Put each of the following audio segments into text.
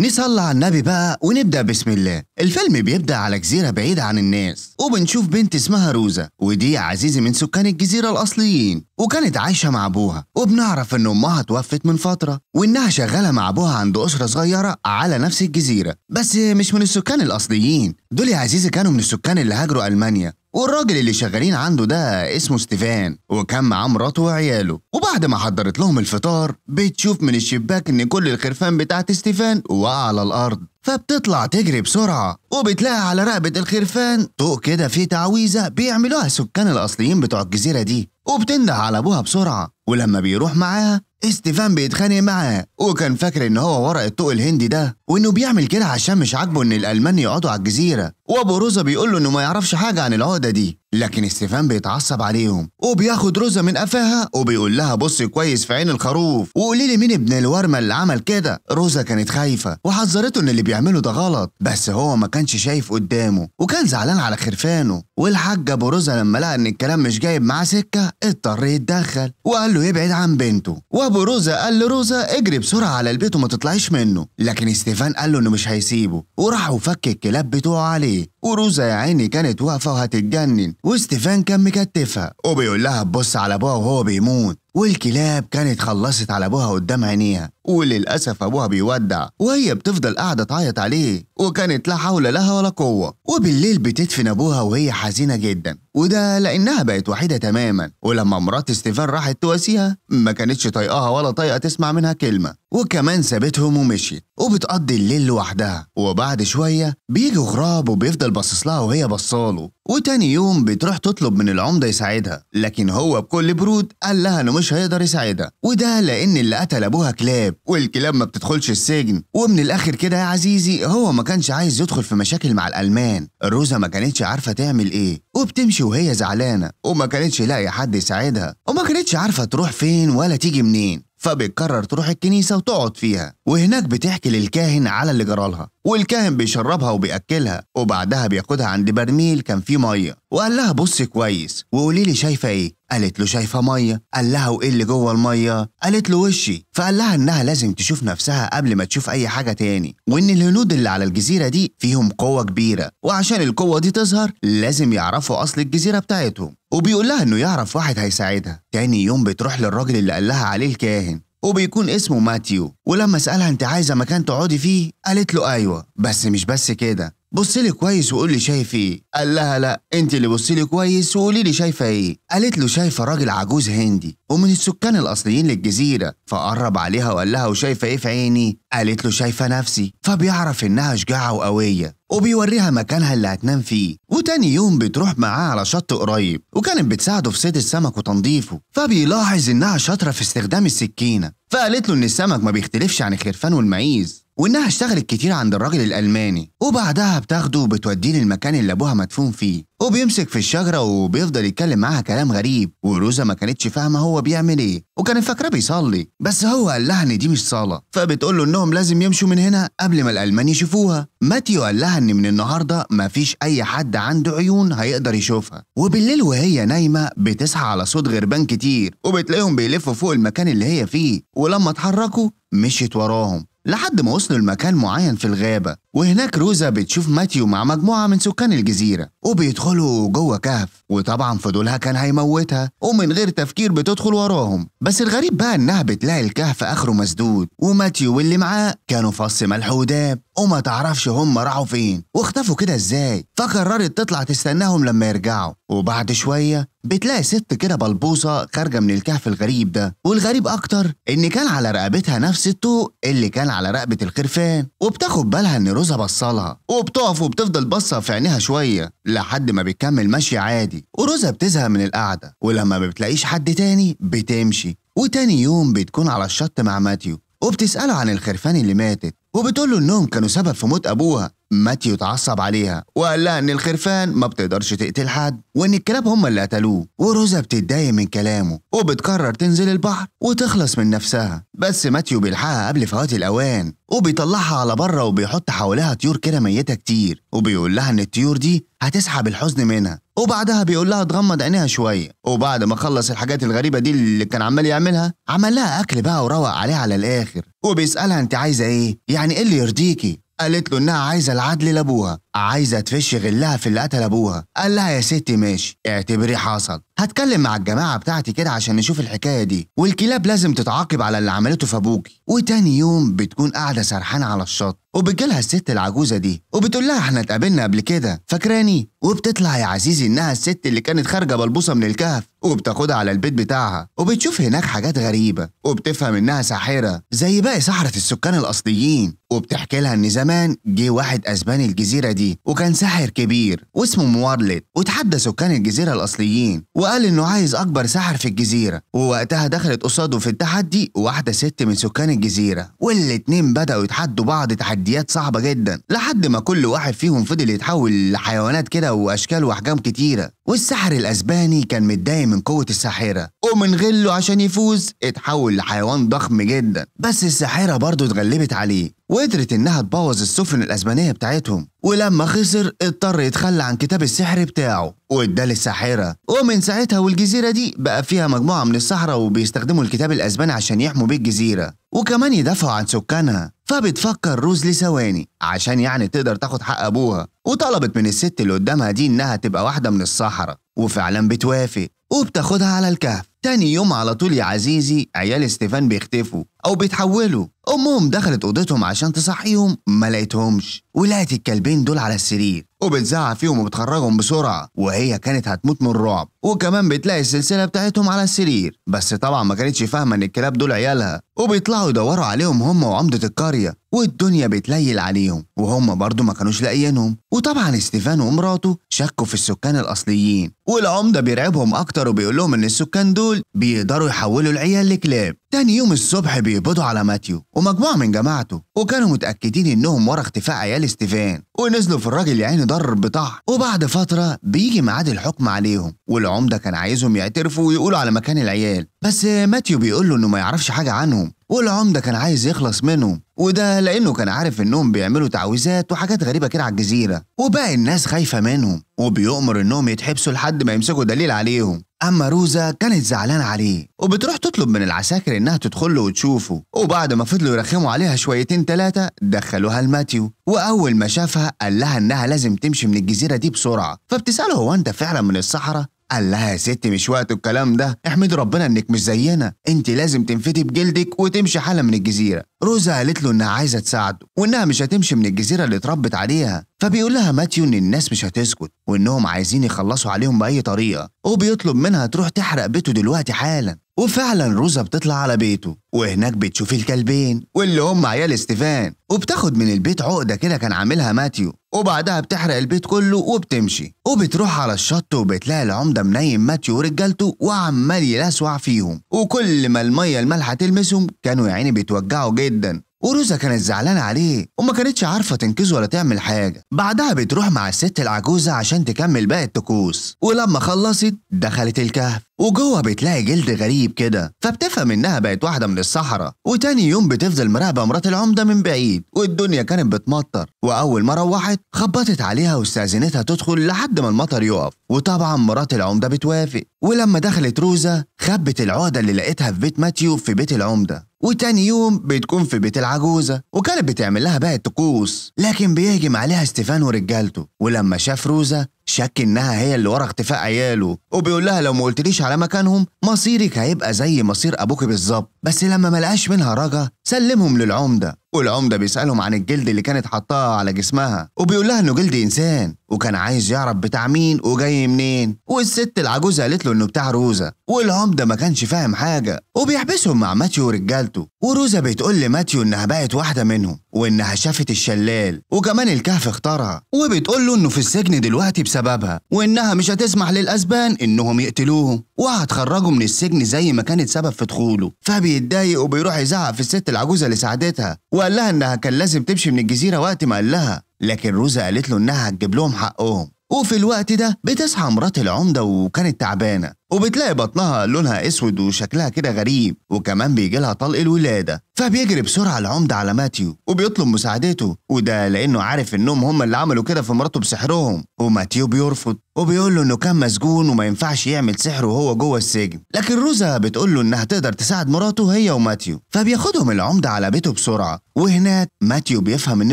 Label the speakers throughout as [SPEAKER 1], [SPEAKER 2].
[SPEAKER 1] نصلي على النبي بقى ونبدا بسم الله الفيلم بيبدا على جزيره بعيده عن الناس وبنشوف بنت اسمها روزا ودي عزيزه من سكان الجزيره الاصليين وكانت عايشه مع ابوها وبنعرف ان امها توفت من فتره وانها شغاله مع ابوها عند اسره صغيره على نفس الجزيره بس مش من السكان الاصليين دول يا عزيزي كانوا من السكان اللي هاجروا المانيا والراجل اللي شغالين عنده ده اسمه ستيفان وكان معاه مراته وعياله وبعد ما حضرت لهم الفطار بتشوف من الشباك ان كل الخرفان بتاعت ستيفان وقع على الارض فبتطلع تجري بسرعة وبتلاقي على رقبة الخرفان طوق كده فيه تعويذة بيعملوها السكان الأصليين بتوع الجزيرة دي وبتنده على أبوها بسرعة ولما بيروح معاها استيفان بيتخانق معاه وكان فاكر ان هو ورق الطوق الهندي ده وانه بيعمل كده عشان مش عاجبه ان الالمان يقعدوا على الجزيره وابو روزا بيقول له انه ما يعرفش حاجه عن العقده دي لكن استيفان بيتعصب عليهم وبياخد روزا من قفاها وبيقول لها بصي كويس في عين الخروف وقولي لي مين ابن الورمه اللي عمل كده روزا كانت خايفه وحذرته ان اللي بيعمله ده غلط بس هو ما كانش شايف قدامه وكان زعلان على خرفانه والحاج ابو روزا لما لقى ان الكلام مش جايب معاه سكه اضطر يتدخل وقال له يبعد عن بنته أبو روزا قال لروزا اجري بسرعة على البيت وما تطلعيش منه لكن ستيفان قال له إنه مش هيسيبه وراح وفك الكلاب بتوعه عليه وروزا يا عيني كانت واقفة وهتتجنن وستيفان كان مكتفها وبيقول لها تبص على أبوها وهو بيموت والكلاب كانت خلصت على أبوها قدام عينيها وللأسف أبوها بيودع وهي بتفضل قاعدة تعيط عليه وكانت لا حول لها ولا قوة وبالليل بتدفن أبوها وهي حزينة جدا وده لأنها بقت وحيدة تماما ولما مرات ستيفان راحت تواسيها ما كانتش طايقاها ولا طايقة تسمع منها كلمة وكمان سابتهم ومشيت وبتقضي الليل لوحدها وبعد شوية بيجي غراب وبيفضل باصص لها وهي بصاله وتاني يوم بتروح تطلب من العمدة يساعدها لكن هو بكل برود قال لها إنه مش هيقدر يساعدها وده لأن اللي قتل أبوها كلاب الشباب والكلاب ما بتدخلش السجن ومن الاخر كده يا عزيزي هو ما كانش عايز يدخل في مشاكل مع الالمان روزا ما كانتش عارفه تعمل ايه وبتمشي وهي زعلانه وما كانتش لاقي حد يساعدها وما كانتش عارفه تروح فين ولا تيجي منين فبتقرر تروح الكنيسة وتقعد فيها وهناك بتحكي للكاهن على اللي جرالها والكاهن بيشربها وبيأكلها وبعدها بياخدها عند برميل كان فيه مية وقال لها بصي كويس وقولي لي شايفة ايه قالت له شايفة مية قال لها وايه اللي جوه المية قالت له وشي فقال لها انها لازم تشوف نفسها قبل ما تشوف اي حاجة تاني وان الهنود اللي على الجزيرة دي فيهم قوة كبيرة وعشان القوة دي تظهر لازم يعرفوا اصل الجزيرة بتاعتهم وبيقول لها انه يعرف واحد هيساعدها تاني يوم بتروح للراجل اللي قال لها عليه الكاهن وبيكون اسمه ماتيو ولما سألها انت عايزة مكان تقعدي فيه قالت له ايوه بس مش بس كده بصي لي كويس وقولي شايف ايه قال لها لا انت اللي بصي لي كويس وقولي لي شايفه ايه قالت له شايفه راجل عجوز هندي ومن السكان الاصليين للجزيره فقرب عليها وقال لها وشايفه ايه في عيني قالت له شايفه نفسي فبيعرف انها شجاعه وقويه وبيوريها مكانها اللي هتنام فيه وتاني يوم بتروح معاه على شط قريب وكانت بتساعده في صيد السمك وتنظيفه فبيلاحظ انها شاطره في استخدام السكينه فقالت له ان السمك ما بيختلفش عن الخرفان والمعيز وانها اشتغلت كتير عند الراجل الالماني وبعدها بتاخده وبتوديه للمكان اللي ابوها مدفون فيه وبيمسك في الشجره وبيفضل يتكلم معاها كلام غريب وروزا ما كانتش فاهمه هو بيعمل ايه وكانت فاكراه بيصلي بس هو قال لها ان دي مش صلاه فبتقول له انهم لازم يمشوا من هنا قبل ما الالمان يشوفوها ماتيو قال لها ان من النهارده مفيش اي حد عنده عيون هيقدر يشوفها وبالليل وهي نايمه بتصحى على صوت غربان كتير وبتلاقيهم بيلفوا فوق المكان اللي هي فيه ولما اتحركوا مشيت وراهم لحد ما وصلوا لمكان معين في الغابة وهناك روزا بتشوف ماتيو مع مجموعة من سكان الجزيرة وبيدخلوا جوه كهف وطبعا فضولها كان هيموتها ومن غير تفكير بتدخل وراهم بس الغريب بقى انها بتلاقي الكهف اخره مسدود وماتيو واللي معاه كانوا فص ملح وداب وما تعرفش هم راحوا فين واختفوا كده ازاي فقررت تطلع تستناهم لما يرجعوا وبعد شوية بتلاقي ست كده بلبوصة خارجة من الكهف الغريب ده والغريب أكتر إن كان على رقبتها نفس الطوق اللي كان على رقبة الخرفان وبتاخد بالها إن جوزها بصلها وبتقف وبتفضل باصه في عينيها شويه لحد ما بتكمل ماشية عادي وروزا بتزهق من القعده ولما بتلاقيش حد تاني بتمشي وتاني يوم بتكون على الشط مع ماتيو وبتساله عن الخرفان اللي ماتت وبتقول له انهم كانوا سبب في موت ابوها ماتيو اتعصب عليها وقال لها ان الخرفان ما بتقدرش تقتل حد وان الكلاب هم اللي قتلوه وروزا بتتضايق من كلامه وبتقرر تنزل البحر وتخلص من نفسها بس ماتيو بيلحقها قبل فوات الاوان وبيطلعها على بره وبيحط حواليها طيور كده ميته كتير وبيقول لها ان الطيور دي هتسحب الحزن منها وبعدها بيقول لها تغمض عينيها شويه وبعد ما خلص الحاجات الغريبه دي اللي كان عمال يعملها عمل لها اكل بقى وروق عليها على الاخر وبيسالها انت عايزه ايه يعني ايه اللي يرضيكي قالت له انها عايزه العدل لابوها عايزه تفش غلها في اللي قتل ابوها قال لها يا ستي ماشي اعتبري حصل هتكلم مع الجماعه بتاعتي كده عشان نشوف الحكايه دي والكلاب لازم تتعاقب على اللي عملته في ابوكي وتاني يوم بتكون قاعده سرحانه على الشط وبتجيلها الست العجوزه دي وبتقول لها احنا اتقابلنا قبل كده فاكراني وبتطلع يا عزيزي انها الست اللي كانت خارجه بلبوصه من الكهف وبتاخدها على البيت بتاعها وبتشوف هناك حاجات غريبة وبتفهم إنها ساحرة زي باقي سحرة السكان الأصليين وبتحكي لها إن زمان جه واحد أسباني الجزيرة دي وكان ساحر كبير واسمه موارلت وتحدى سكان الجزيرة الأصليين وقال إنه عايز أكبر ساحر في الجزيرة ووقتها دخلت قصاده في التحدي واحدة ست من سكان الجزيرة والاتنين بدأوا يتحدوا بعض تحديات صعبة جدا لحد ما كل واحد فيهم فضل يتحول لحيوانات كده وأشكال وأحجام كتيرة والسحر الأسباني كان متضايق من قوة الساحرة ومن غله عشان يفوز اتحول لحيوان ضخم جدا بس الساحرة برضه اتغلبت عليه وقدرت إنها تبوظ السفن الأسبانية بتاعتهم ولما خسر اضطر يتخلى عن كتاب السحر بتاعه واداه للساحرة ومن ساعتها والجزيرة دي بقى فيها مجموعة من الصحراء وبيستخدموا الكتاب الأسباني عشان يحموا بيه الجزيرة وكمان يدافعوا عن سكانها فبتفكر روز لثواني عشان يعني تقدر تاخد حق أبوها وطلبت من الست اللي قدامها دي إنها تبقى واحدة من الصحراء وفعلا بتوافق وبتاخدها على الكهف تاني يوم على طول يا عزيزي عيال ستيفان بيختفوا او بيتحولوا امهم دخلت اوضتهم عشان تصحيهم ما لقيتهمش ولقت الكلبين دول على السرير وبتزعق فيهم وبتخرجهم بسرعه وهي كانت هتموت من الرعب وكمان بتلاقي السلسله بتاعتهم على السرير بس طبعا ما كانتش فاهمه ان الكلاب دول عيالها وبيطلعوا يدوروا عليهم هم وعمده القريه والدنيا بتليل عليهم وهم برضه ما كانوش لاقيينهم وطبعا ستيفان ومراته شكوا في السكان الاصليين والعمده بيرعبهم اكتر وبيقول لهم ان السكان دول بيقدروا يحولوا العيال لكلاب تاني يوم الصبح بيقبضوا على ماتيو ومجموعه من جماعته وكانوا متاكدين انهم ورا اختفاء عيال ستيفان ونزلوا في الراجل اللي عينه ضرر بطاح وبعد فتره بيجي ميعاد الحكم عليهم والعمده كان عايزهم يعترفوا ويقولوا على مكان العيال بس ماتيو بيقول له انه ما يعرفش حاجه عنهم والعمده كان عايز يخلص منهم وده لأنه كان عارف إنهم بيعملوا تعويذات وحاجات غريبة كده على الجزيرة وباقي الناس خايفة منهم وبيؤمر إنهم يتحبسوا لحد ما يمسكوا دليل عليهم أما روزا كانت زعلانة عليه وبتروح تطلب من العساكر إنها تدخل له وتشوفه وبعد ما فضلوا يرخموا عليها شويتين تلاتة دخلوها الماتيو وأول ما شافها قال لها إنها لازم تمشي من الجزيرة دي بسرعة فبتسأله هو أنت فعلا من الصحراء قال لها يا ست مش وقت الكلام ده احمد ربنا انك مش زينا انت لازم تنفتي بجلدك وتمشي حالا من الجزيره روزا قالت له انها عايزه تساعده وانها مش هتمشي من الجزيره اللي اتربت عليها فبيقول لها ماتيو ان الناس مش هتسكت وانهم عايزين يخلصوا عليهم باي طريقه وبيطلب منها تروح تحرق بيته دلوقتي حالا وفعلا روزا بتطلع على بيته وهناك بتشوف الكلبين واللي هم عيال استيفان وبتاخد من البيت عقده كده كان عاملها ماتيو وبعدها بتحرق البيت كله وبتمشي وبتروح على الشط وبتلاقي العمدة منيم ماتيو ورجالته وعمال يلسوع فيهم وكل ما المية المالحة تلمسهم كانوا يعني بيتوجعوا جدا وروزا كانت زعلانة عليه وما كانتش عارفة تنكزه ولا تعمل حاجة بعدها بتروح مع الست العجوزة عشان تكمل باقي الطقوس ولما خلصت دخلت الكهف وجوه بتلاقي جلد غريب كده فبتفهم انها بقت واحده من الصحراء وتاني يوم بتفضل مراقبه مرات العمده من بعيد والدنيا كانت بتمطر واول ما روحت خبطت عليها واستاذنتها تدخل لحد ما المطر يقف وطبعا مرات العمده بتوافق ولما دخلت روزا خبت العقده اللي لقيتها في بيت ماتيو في بيت العمده وتاني يوم بتكون في بيت العجوزة وكانت بتعمل لها بقى طقوس لكن بيهجم عليها ستيفان ورجالته ولما شاف روزا شك إنها هي اللي ورا اختفاء عياله وبيقول لها لو ما قلتليش على مكانهم مصيرك هيبقى زي مصير أبوك بالظبط بس لما ملقاش منها رجا سلمهم للعمدة والعمدة بيسألهم عن الجلد اللي كانت حطاه على جسمها وبيقول لها إنه جلد إنسان وكان عايز يعرف بتاع مين وجاي منين والست العجوزة قالت له إنه بتاع روزا والعمدة ما كانش فاهم حاجة وبيحبسهم مع ماتيو ورجالته وروزا بتقول لماتيو إنها بقت واحدة منهم وإنها شافت الشلال وكمان الكهف اختارها وبتقول له إنه في السجن دلوقتي بسببها وإنها مش هتسمح للأسبان إنهم يقتلوهم وهتخرجه من السجن زي ما كانت سبب في دخوله فبيتضايق وبيروح يزعق في الست العجوزه اللي ساعدتها وقال لها انها كان لازم تمشي من الجزيره وقت ما قال لها لكن روزا قالت له انها هتجيب لهم حقهم وفي الوقت ده بتصحى مرات العمده وكانت تعبانه وبتلاقي بطنها لونها اسود وشكلها كده غريب وكمان بيجي لها طلق الولاده فبيجري بسرعه العمده على ماتيو وبيطلب مساعدته وده لانه عارف انهم هم اللي عملوا كده في مراته بسحرهم وماتيو بيرفض وبيقول له انه كان مسجون وما ينفعش يعمل سحر وهو جوه السجن لكن روزا بتقول له انها تقدر تساعد مراته هي وماتيو فبياخدهم العمده على بيته بسرعه وهناك ماتيو بيفهم ان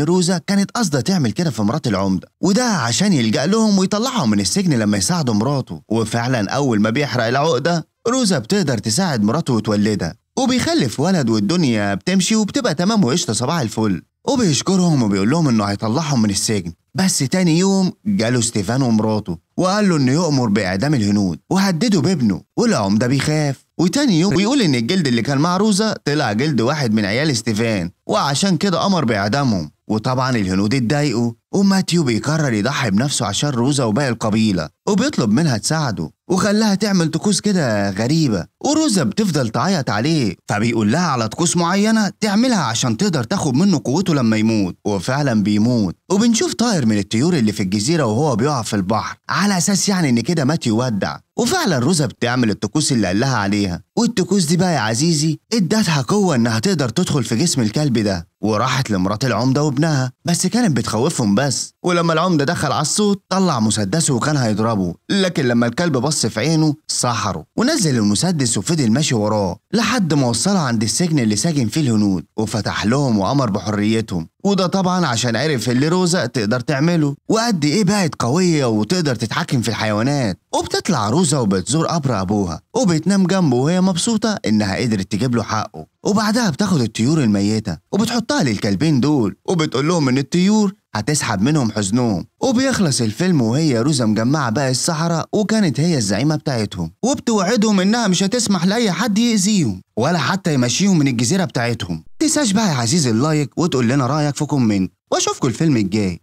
[SPEAKER 1] روزا كانت قاصده تعمل كده في مرات العمده وده عشان يلجا لهم ويطلعهم من السجن لما يساعدوا مراته وفعلا اول ما بيحصل يحرق العقدة روزا بتقدر تساعد مراته وتولدها وبيخلف ولد والدنيا بتمشي وبتبقى تمام وقشطة صباح الفل وبيشكرهم وبيقول لهم انه هيطلعهم من السجن بس تاني يوم جاله ستيفان ومراته وقال له انه يؤمر باعدام الهنود وهدده بابنه والعمده بيخاف وتاني يوم بيقول ان الجلد اللي كان مع روزا طلع جلد واحد من عيال ستيفان وعشان كده امر باعدامهم وطبعا الهنود اتضايقوا وماتيو بيقرر يضحي بنفسه عشان روزا وباقي القبيله وبيطلب منها تساعده وخلاها تعمل طقوس كده غريبة وروزا بتفضل تعيط عليه فبيقول لها على طقوس معينة تعملها عشان تقدر تاخد منه قوته لما يموت وفعلا بيموت وبنشوف طائر من الطيور اللي في الجزيرة وهو بيقع في البحر على أساس يعني إن كده مات يودع وفعلا روزا بتعمل الطقوس اللي قال لها عليها والطقوس دي بقى يا عزيزي ادتها قوة إنها تقدر تدخل في جسم الكلب ده وراحت لمرات العمدة وابنها بس كانت بتخوفهم بس ولما العمدة دخل على الصوت طلع مسدسه وكان هيضربه لكن لما الكلب بص في عينه سحره ونزل المسدس خلص وفضل ماشي وراه لحد ما وصله عند السجن اللي ساكن فيه الهنود وفتح لهم وأمر بحريتهم وده طبعا عشان عرف اللي روزا تقدر تعمله وقد ايه بقت قوية وتقدر تتحكم في الحيوانات وبتطلع روزا وبتزور قبر ابوها وبتنام جنبه وهي مبسوطة انها قدرت تجيب له حقه وبعدها بتاخد الطيور الميتة وبتحطها للكلبين دول وبتقول لهم ان الطيور هتسحب منهم حزنهم وبيخلص الفيلم وهي روزا مجمعة باقي الصحراء وكانت هي الزعيمة بتاعتهم وبتوعدهم إنها مش هتسمح لأي حد يأذيهم ولا حتى يمشيهم من الجزيرة بتاعتهم تنساش بقى يا عزيزي اللايك وتقول لنا رأيك في كومنت واشوفكوا الفيلم الجاي